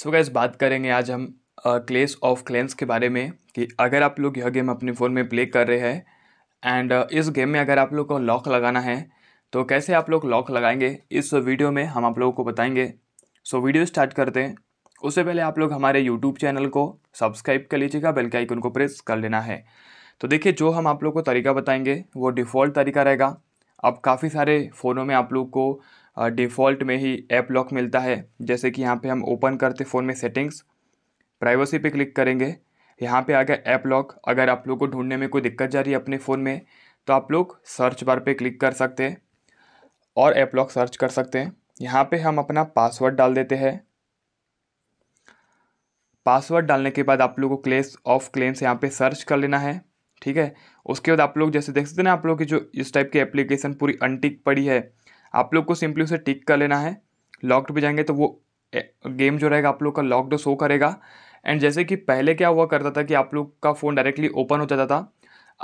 सो so gas बात करेंगे आज हम क्लेस ऑफ क्लेंस के बारे में कि अगर आप लोग यह गेम अपने फ़ोन में प्ले कर रहे हैं एंड uh, इस गेम में अगर आप लोग को लॉक लगाना है तो कैसे आप लोग लॉक लगाएंगे इस वीडियो में हम आप लोगों को बताएंगे सो so, वीडियो स्टार्ट करते हैं उससे पहले आप लोग हमारे यूट्यूब चैनल को सब्सक्राइब कर लीजिएगा बेल के आइकन को प्रेस कर लेना है तो देखिए जो हम आप लोग को तरीका बताएंगे वो डिफ़ॉल्ट तरीका रहेगा अब काफ़ी सारे फ़ोनों में आप लोग को डिफ़ॉल्ट में ही ऐप लॉक मिलता है जैसे कि यहाँ पे हम ओपन करते फ़ोन में सेटिंग्स प्राइवेसी पे क्लिक करेंगे यहाँ पे आ गया ऐप लॉक अगर आप लोग को ढूंढने में कोई दिक्कत जा रही है अपने फ़ोन में तो आप लोग सर्च बार पे क्लिक कर सकते हैं और ऐप लॉक सर्च कर सकते हैं यहाँ पे हम अपना पासवर्ड डाल देते हैं पासवर्ड डालने के बाद आप लोग को क्लेस ऑफ क्लेम्स यहाँ पर सर्च कर लेना है ठीक है उसके बाद आप लोग जैसे देख सकते हैं आप लोग की जो इस टाइप की एप्लीकेशन पूरी अनटिक पड़ी है आप लोग को सिंपली उसे टिक कर लेना है लॉक्ड भी जाएंगे तो वो गेम जो रहेगा आप लोग का लॉक्ड शो करेगा एंड जैसे कि पहले क्या हुआ करता था कि आप लोग का फ़ोन डायरेक्टली ओपन हो जाता था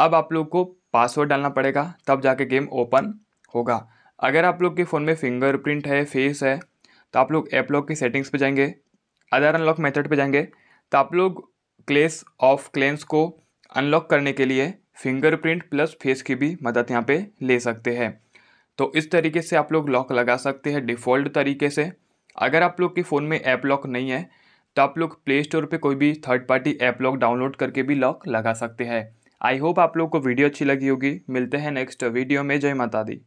अब आप लोग को पासवर्ड डालना पड़ेगा तब जाके गेम ओपन होगा अगर आप लोग के फ़ोन में फिंगरप्रिंट है फेस है तो आप लोग ऐप लॉक की सेटिंग्स पे जाएंगे अदर अनलॉक मेथड पे जाएंगे तो आप लोग क्लेस ऑफ क्लेंस को अनलॉक करने के लिए फिंगरप्रिंट प्लस फेस की भी मदद यहाँ पे ले सकते हैं तो इस तरीके से आप लोग लॉक लगा सकते हैं डिफ़ॉल्ट तरीके से अगर आप लोग के फ़ोन में ऐप लॉक नहीं है तो आप लोग प्ले स्टोर पर कोई भी third party app lock download करके भी लॉक लगा सकते हैं आई होप आप लोग को वीडियो अच्छी लगी होगी मिलते हैं नेक्स्ट वीडियो में जय माता दी